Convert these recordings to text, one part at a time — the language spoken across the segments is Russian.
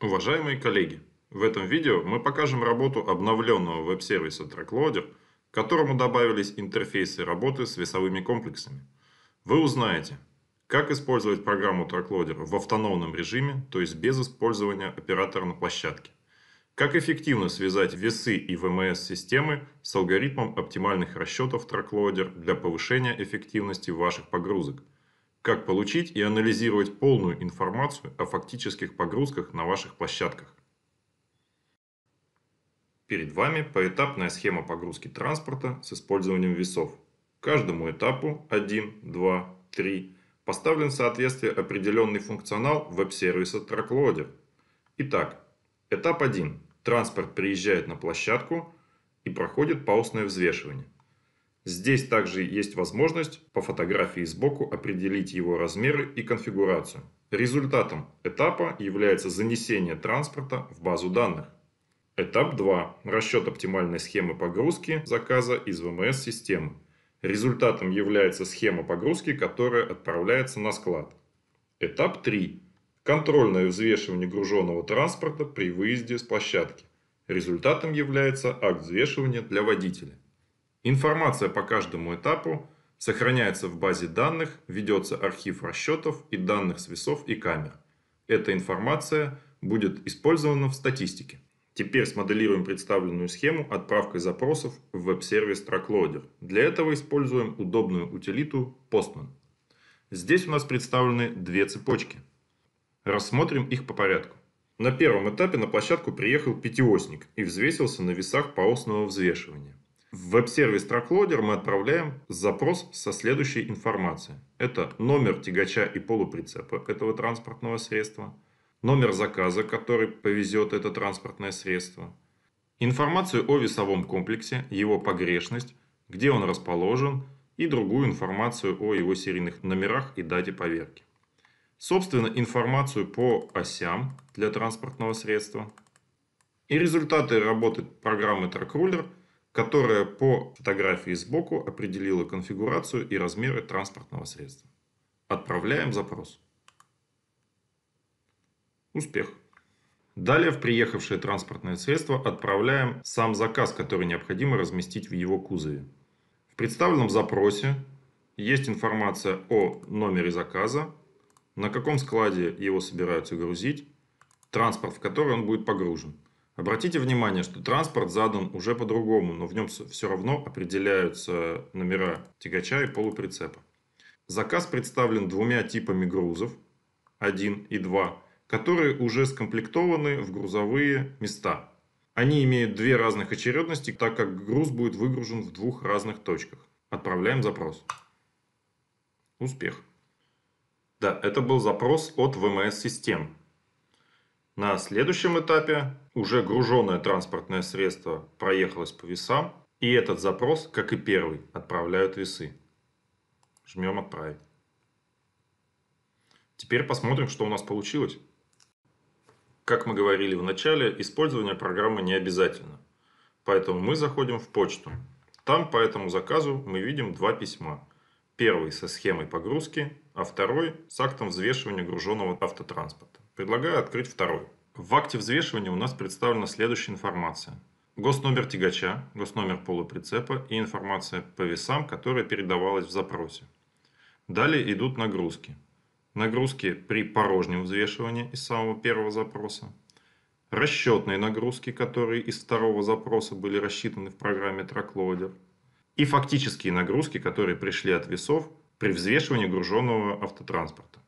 Уважаемые коллеги, в этом видео мы покажем работу обновленного веб-сервиса TrackLoader, к которому добавились интерфейсы работы с весовыми комплексами. Вы узнаете, как использовать программу TrackLoader в автономном режиме, то есть без использования оператора на площадке. Как эффективно связать весы и ВМС-системы эм с алгоритмом оптимальных расчетов TrackLoader для повышения эффективности ваших погрузок – как получить и анализировать полную информацию о фактических погрузках на ваших площадках. Перед вами поэтапная схема погрузки транспорта с использованием весов. Каждому этапу 1, 2, 3 поставлен в соответствие определенный функционал веб-сервиса TrackLoader. Итак, этап 1. Транспорт приезжает на площадку и проходит паусное взвешивание. Здесь также есть возможность по фотографии сбоку определить его размеры и конфигурацию. Результатом этапа является занесение транспорта в базу данных. Этап 2. Расчет оптимальной схемы погрузки заказа из ВМС-системы. Результатом является схема погрузки, которая отправляется на склад. Этап 3. Контрольное взвешивание груженного транспорта при выезде с площадки. Результатом является акт взвешивания для водителя. Информация по каждому этапу сохраняется в базе данных, ведется архив расчетов и данных с весов и камер. Эта информация будет использована в статистике. Теперь смоделируем представленную схему отправкой запросов в веб-сервис TrackLoader. Для этого используем удобную утилиту Postman. Здесь у нас представлены две цепочки. Рассмотрим их по порядку. На первом этапе на площадку приехал пятиосник и взвесился на весах поосного взвешивания. В веб-сервис TrackLoader мы отправляем запрос со следующей информацией. Это номер тягача и полуприцепа этого транспортного средства, номер заказа, который повезет это транспортное средство, информацию о весовом комплексе, его погрешность, где он расположен и другую информацию о его серийных номерах и дате поверки. Собственно, информацию по осям для транспортного средства и результаты работы программы TrackRuler – которая по фотографии сбоку определила конфигурацию и размеры транспортного средства. Отправляем запрос. Успех. Далее в приехавшее транспортное средство отправляем сам заказ, который необходимо разместить в его кузове. В представленном запросе есть информация о номере заказа, на каком складе его собираются грузить, транспорт, в который он будет погружен. Обратите внимание, что транспорт задан уже по-другому, но в нем все равно определяются номера тягача и полуприцепа. Заказ представлен двумя типами грузов 1 и 2, которые уже скомплектованы в грузовые места. Они имеют две разных очередности, так как груз будет выгружен в двух разных точках. Отправляем запрос. Успех. Да, это был запрос от ВМС систем. На следующем этапе уже груженное транспортное средство проехалось по весам, и этот запрос, как и первый, отправляют весы. Жмем «Отправить». Теперь посмотрим, что у нас получилось. Как мы говорили в начале, использование программы не обязательно. Поэтому мы заходим в почту. Там по этому заказу мы видим два письма. Первый со схемой погрузки, а второй с актом взвешивания груженного автотранспорта. Предлагаю открыть второй. В акте взвешивания у нас представлена следующая информация. Госномер тягача, госномер полуприцепа и информация по весам, которая передавалась в запросе. Далее идут нагрузки. Нагрузки при порожнем взвешивании из самого первого запроса. Расчетные нагрузки, которые из второго запроса были рассчитаны в программе TrackLoader. И фактические нагрузки, которые пришли от весов при взвешивании груженного автотранспорта.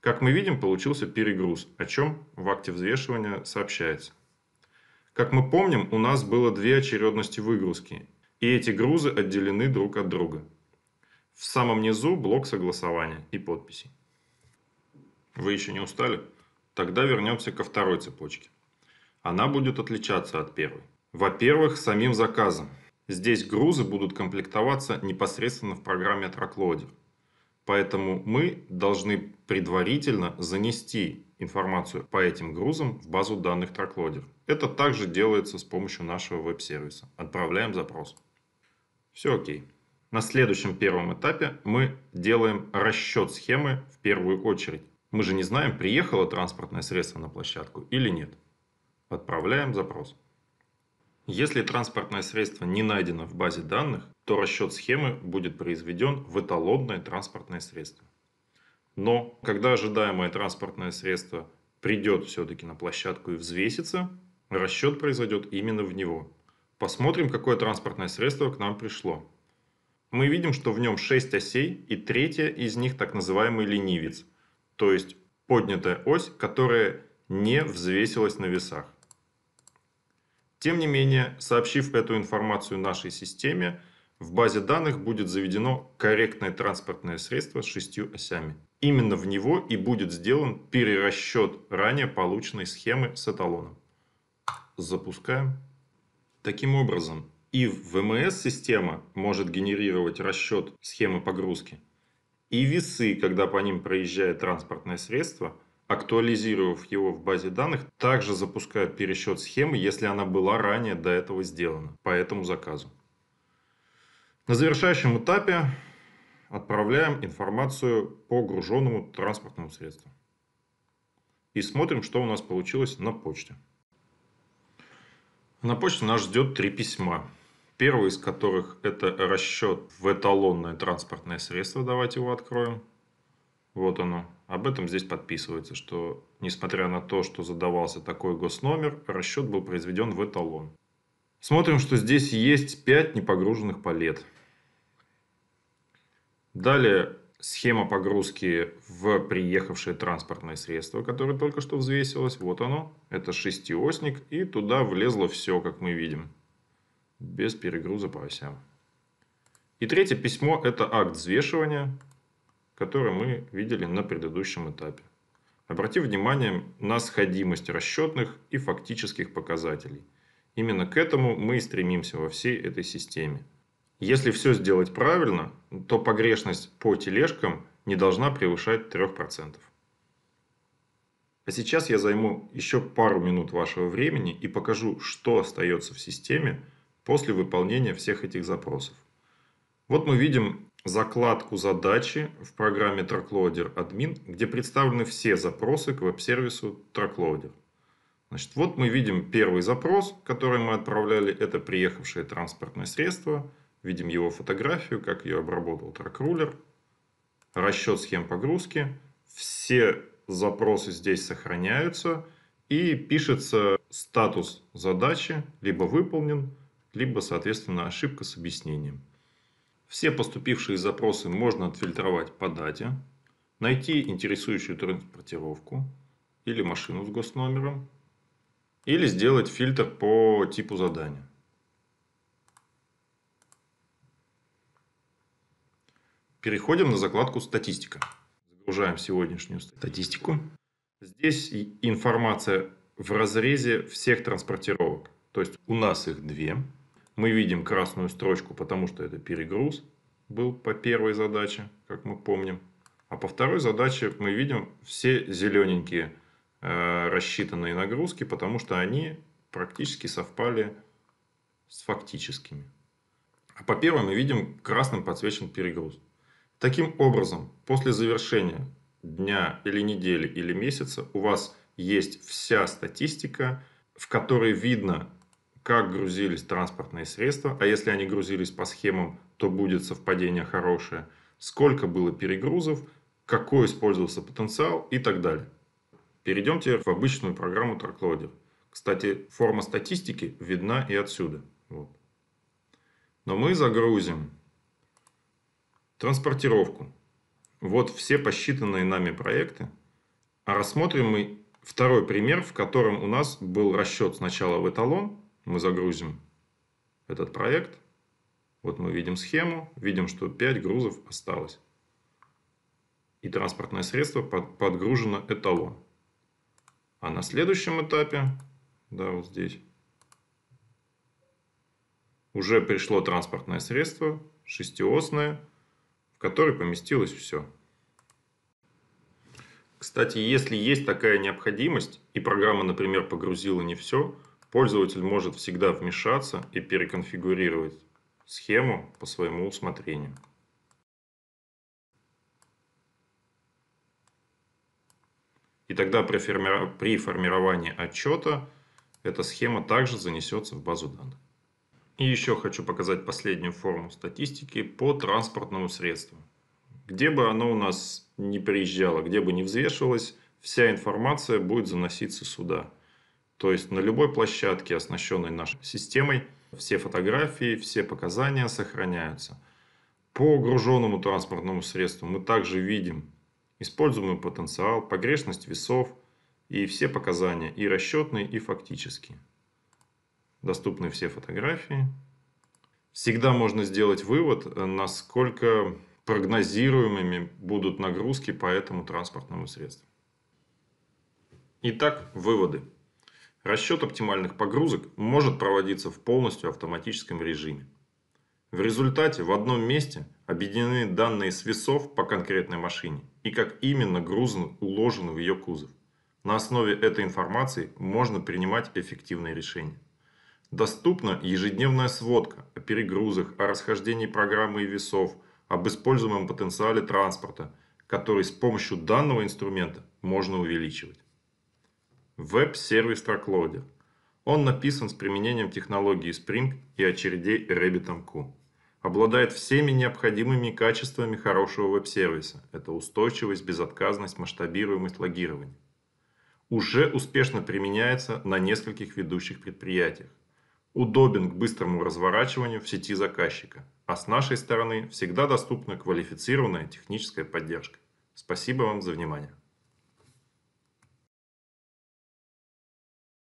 Как мы видим, получился перегруз, о чем в акте взвешивания сообщается. Как мы помним, у нас было две очередности выгрузки, и эти грузы отделены друг от друга. В самом низу блок согласования и подписи. Вы еще не устали? Тогда вернемся ко второй цепочке. Она будет отличаться от первой. Во-первых, самим заказом. Здесь грузы будут комплектоваться непосредственно в программе TrackLoader. Поэтому мы должны предварительно занести информацию по этим грузам в базу данных TrackLoader. Это также делается с помощью нашего веб-сервиса. Отправляем запрос. Все окей. На следующем первом этапе мы делаем расчет схемы в первую очередь. Мы же не знаем, приехало транспортное средство на площадку или нет. Отправляем запрос. Если транспортное средство не найдено в базе данных, то расчет схемы будет произведен в эталонное транспортное средство. Но когда ожидаемое транспортное средство придет все-таки на площадку и взвесится, расчет произойдет именно в него. Посмотрим, какое транспортное средство к нам пришло. Мы видим, что в нем 6 осей, и третья из них так называемый ленивец, то есть поднятая ось, которая не взвесилась на весах. Тем не менее, сообщив эту информацию нашей системе, в базе данных будет заведено корректное транспортное средство с шестью осями. Именно в него и будет сделан перерасчет ранее полученной схемы с эталоном. Запускаем. Таким образом, и ВМС-система может генерировать расчет схемы погрузки, и весы, когда по ним проезжает транспортное средство, актуализировав его в базе данных, также запускают пересчет схемы, если она была ранее до этого сделана по этому заказу. На завершающем этапе отправляем информацию по груженному транспортному средству. И смотрим, что у нас получилось на почте. На почте нас ждет три письма. Первый из которых это расчет в эталонное транспортное средство. Давайте его откроем. Вот оно. Об этом здесь подписывается, что несмотря на то, что задавался такой госномер, расчет был произведен в эталон. Смотрим, что здесь есть 5 непогруженных палет. Далее схема погрузки в приехавшее транспортное средство, которое только что взвесилось. Вот оно. Это шестиосник. И туда влезло все, как мы видим. Без перегруза по осям. И третье письмо – это акт взвешивания, который мы видели на предыдущем этапе. Обратив внимание на сходимость расчетных и фактических показателей. Именно к этому мы и стремимся во всей этой системе. Если все сделать правильно, то погрешность по тележкам не должна превышать 3%. А сейчас я займу еще пару минут вашего времени и покажу, что остается в системе после выполнения всех этих запросов. Вот мы видим закладку задачи в программе TruckLoader Admin, где представлены все запросы к веб-сервису TruckLoader. Значит, вот мы видим первый запрос, который мы отправляли, это приехавшее транспортное средство – Видим его фотографию, как ее обработал трак Расчет схем погрузки. Все запросы здесь сохраняются. И пишется статус задачи, либо выполнен, либо, соответственно, ошибка с объяснением. Все поступившие запросы можно отфильтровать по дате, найти интересующую транспортировку или машину с госномером, или сделать фильтр по типу задания. Переходим на закладку «Статистика». Загружаем сегодняшнюю статистику. Здесь информация в разрезе всех транспортировок. То есть у нас их две. Мы видим красную строчку, потому что это перегруз был по первой задаче, как мы помним. А по второй задаче мы видим все зелененькие э, рассчитанные нагрузки, потому что они практически совпали с фактическими. А по первой мы видим красным подсвечен перегруз. Таким образом, после завершения дня или недели или месяца у вас есть вся статистика, в которой видно, как грузились транспортные средства, а если они грузились по схемам, то будет совпадение хорошее, сколько было перегрузов, какой использовался потенциал и так далее. Перейдем теперь в обычную программу Trackloader. Кстати, форма статистики видна и отсюда. Вот. Но мы загрузим Транспортировку. Вот все посчитанные нами проекты. А рассмотрим мы второй пример, в котором у нас был расчет сначала в эталон. Мы загрузим этот проект. Вот мы видим схему, видим, что 5 грузов осталось. И транспортное средство подгружено эталон. А на следующем этапе, да, вот здесь, уже пришло транспортное средство, шестиосное, в который поместилось все. Кстати, если есть такая необходимость, и программа, например, погрузила не все, пользователь может всегда вмешаться и переконфигурировать схему по своему усмотрению. И тогда при формировании отчета эта схема также занесется в базу данных. И еще хочу показать последнюю форму статистики по транспортному средству. Где бы оно у нас не приезжало, где бы не взвешивалось, вся информация будет заноситься сюда. То есть на любой площадке, оснащенной нашей системой, все фотографии, все показания сохраняются. По угруженному транспортному средству мы также видим используемый потенциал, погрешность весов и все показания, и расчетные, и фактические доступны все фотографии. Всегда можно сделать вывод, насколько прогнозируемыми будут нагрузки по этому транспортному средству. Итак, выводы. Расчет оптимальных погрузок может проводиться в полностью автоматическом режиме. В результате в одном месте объединены данные с весов по конкретной машине и как именно груз уложен в ее кузов. На основе этой информации можно принимать эффективные решения. Доступна ежедневная сводка о перегрузах, о расхождении программы и весов, об используемом потенциале транспорта, который с помощью данного инструмента можно увеличивать. Веб-сервис TrackLoader. Он написан с применением технологии Spring и очередей RabbitMQ. Обладает всеми необходимыми качествами хорошего веб-сервиса. Это устойчивость, безотказность, масштабируемость, логирование. Уже успешно применяется на нескольких ведущих предприятиях удобен к быстрому разворачиванию в сети заказчика, а с нашей стороны всегда доступна квалифицированная техническая поддержка. Спасибо вам за внимание.